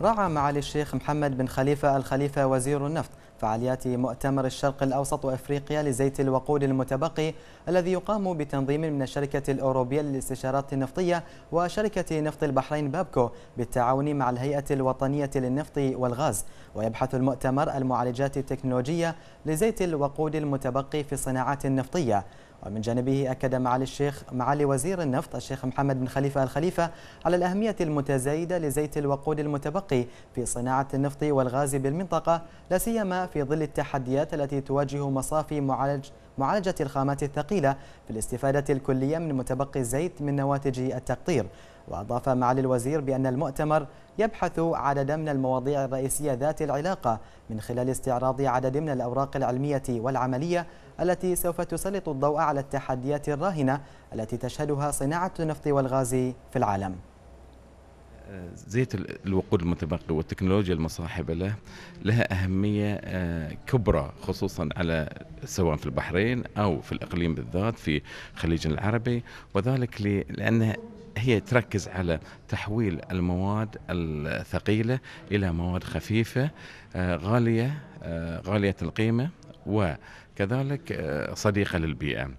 رعى معالي الشيخ محمد بن خليفة الخليفة وزير النفط فعاليات مؤتمر الشرق الأوسط وأفريقيا لزيت الوقود المتبقي الذي يقام بتنظيم من الشركة الأوروبية للاستشارات النفطية وشركة نفط البحرين بابكو بالتعاون مع الهيئة الوطنية للنفط والغاز ويبحث المؤتمر المعالجات التكنولوجية لزيت الوقود المتبقي في الصناعات النفطية ومن جانبه أكد معالي الشيخ معالي وزير النفط الشيخ محمد بن خليفة الخليفة على الأهمية المتزايدة لزيت الوقود المتبقي في صناعة النفط والغاز بالمنطقة لا سيما في ظل التحديات التي تواجه مصافي معالج معالجة الخامات الثقيلة في الاستفادة الكلية من متبقي الزيت من نواتج التقطير وأضاف معالي الوزير بأن المؤتمر يبحث عدد من المواضيع الرئيسية ذات العلاقة من خلال استعراض عدد من الأوراق العلمية والعملية التي سوف تسلط الضوء على التحديات الراهنة التي تشهدها صناعة النفط والغاز في العالم زيت الوقود المتبقي والتكنولوجيا المصاحبة له لها أهمية آه، كبرى خصوصا على سواء في البحرين أو في الإقليم بالذات في الخليج العربي وذلك لأنها هي تركز على تحويل المواد الثقيلة إلى مواد خفيفة آه، غالية آه، غالية القيمة وكذلك آه، صديقة للبيئة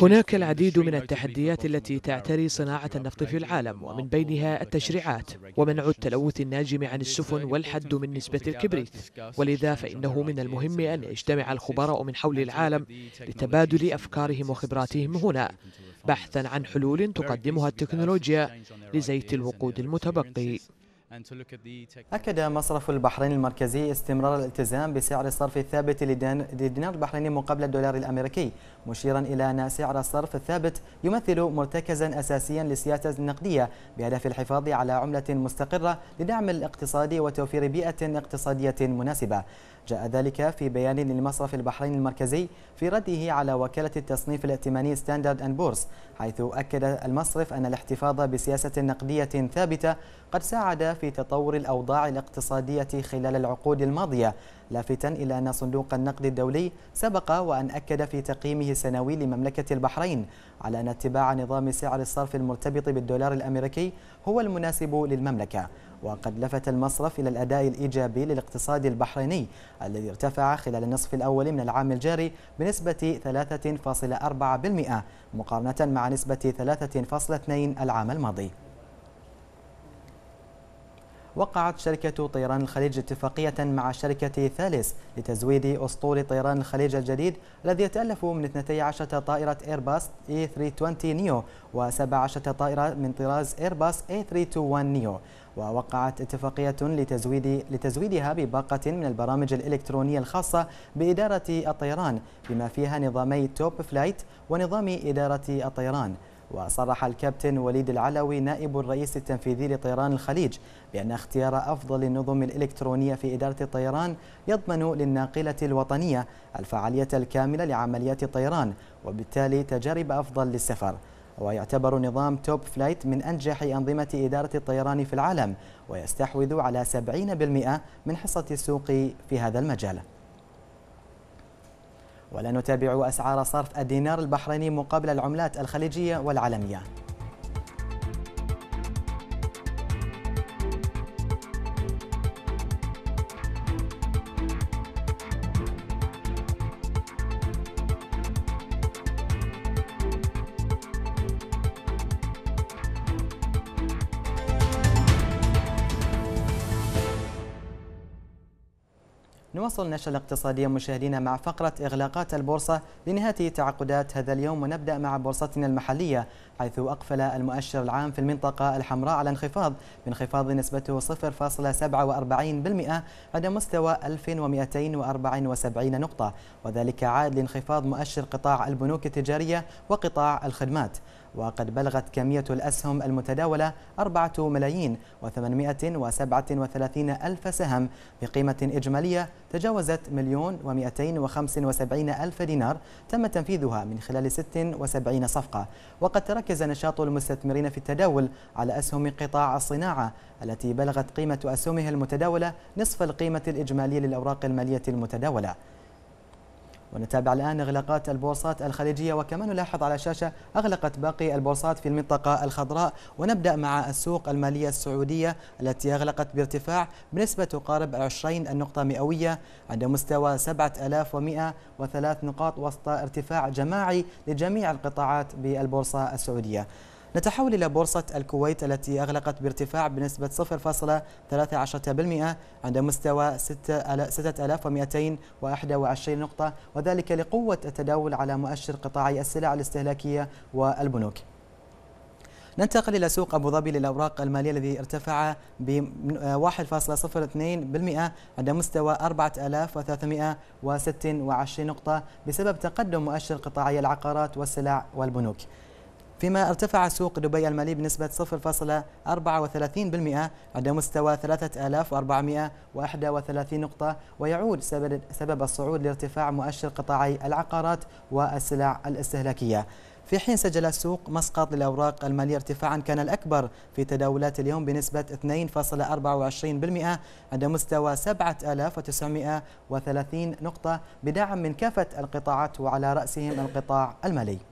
هناك العديد من التحديات التي تعتري صناعة النفط في العالم ومن بينها التشريعات ومنع التلوث الناجم عن السفن والحد من نسبة الكبريت ولذا فإنه من المهم أن يجتمع الخبراء من حول العالم لتبادل أفكارهم وخبراتهم هنا بحثا عن حلول تقدمها التكنولوجيا لزيت الوقود المتبقي أكد مصرف البحرين المركزي استمرار الالتزام بسعر الصرف الثابت للدينار البحريني مقابل الدولار الأمريكي مشيرا إلى أن سعر الصرف الثابت يمثل مرتكزا أساسيا للسياسة النقدية بهدف الحفاظ على عملة مستقرة لدعم الاقتصاد وتوفير بيئة اقتصادية مناسبة جاء ذلك في بيان لمصرف البحرين المركزي في رده على وكالة التصنيف الائتماني ستاندرد أند بورس حيث أكد المصرف أن الاحتفاظ بسياسة نقدية ثابتة قد ساعد في تطور الأوضاع الاقتصادية خلال العقود الماضية لافتا إلى أن صندوق النقد الدولي سبق وأن أكد في تقييمه السنوي لمملكة البحرين على أن اتباع نظام سعر الصرف المرتبط بالدولار الأمريكي هو المناسب للمملكة وقد لفت المصرف إلى الأداء الإيجابي للاقتصاد البحريني الذي ارتفع خلال النصف الأول من العام الجاري بنسبة 3.4% مقارنة مع نسبة 3.2 العام الماضي وقعت شركة طيران الخليج اتفاقية مع شركة ثالث لتزويد أسطول طيران الخليج الجديد الذي يتألف من 12 طائرة إيرباص A320 نيو و17 طائرة من طراز إيرباص A321 نيو ووقعت اتفاقية لتزويد لتزويدها بباقة من البرامج الإلكترونية الخاصة بإدارة الطيران بما فيها نظامي توب فلايت ونظام إدارة الطيران وصرح الكابتن وليد العلوي نائب الرئيس التنفيذي لطيران الخليج بأن اختيار أفضل النظم الإلكترونية في إدارة الطيران يضمن للناقلة الوطنية الفعالية الكاملة لعمليات الطيران وبالتالي تجارب أفضل للسفر ويعتبر نظام توب فلايت من أنجح أنظمة إدارة الطيران في العالم ويستحوذ على 70% من حصة السوق في هذا المجال ولا نتابع أسعار صرف الدينار البحريني مقابل العملات الخليجية والعالمية نواصل النشرة الاقتصادية مشاهدينا مع فقرة إغلاقات البورصة لنهاية تعاقدات هذا اليوم ونبدأ مع بورصتنا المحلية حيث أقفل المؤشر العام في المنطقة الحمراء على انخفاض بانخفاض نسبته 0.47% عند مستوى 1274 نقطة وذلك عاد لانخفاض مؤشر قطاع البنوك التجارية وقطاع الخدمات وقد بلغت كمية الأسهم المتداولة 4 ملايين و837 ألف سهم بقيمة إجمالية تجاوزت مليون و275 ألف دينار تم تنفيذها من خلال 76 صفقة وقد تركز نشاط المستثمرين في التداول على أسهم قطاع الصناعة التي بلغت قيمة أسهمها المتداولة نصف القيمة الإجمالية للأوراق المالية المتداولة ونتابع الآن إغلاقات البورصات الخليجية وكما نلاحظ على الشاشة أغلقت باقي البورصات في المنطقة الخضراء ونبدأ مع السوق المالية السعودية التي أغلقت بارتفاع بنسبة تقارب 20 النقطة مئوية عند مستوى 7103 نقاط وسط ارتفاع جماعي لجميع القطاعات بالبورصة السعودية نتحول إلى بورصة الكويت التي أغلقت بارتفاع بنسبة 0.13% عند مستوى 6221 نقطة وذلك لقوة التداول على مؤشر قطاعي السلع الاستهلاكية والبنوك ننتقل إلى سوق أبو ظبي للأوراق المالية الذي ارتفع ب 1.02% عند مستوى 4326 نقطة بسبب تقدم مؤشر قطاعي العقارات والسلع والبنوك فيما ارتفع سوق دبي المالي بنسبة 0.34% عند مستوى 3431 نقطة ويعود سبب الصعود لارتفاع مؤشر قطاعي العقارات والسلع الاستهلاكية في حين سجل السوق مسقط للأوراق المالية ارتفاعا كان الأكبر في تداولات اليوم بنسبة 2.24% عند مستوى 7930 نقطة بدعم من كافة القطاعات وعلى رأسهم القطاع المالي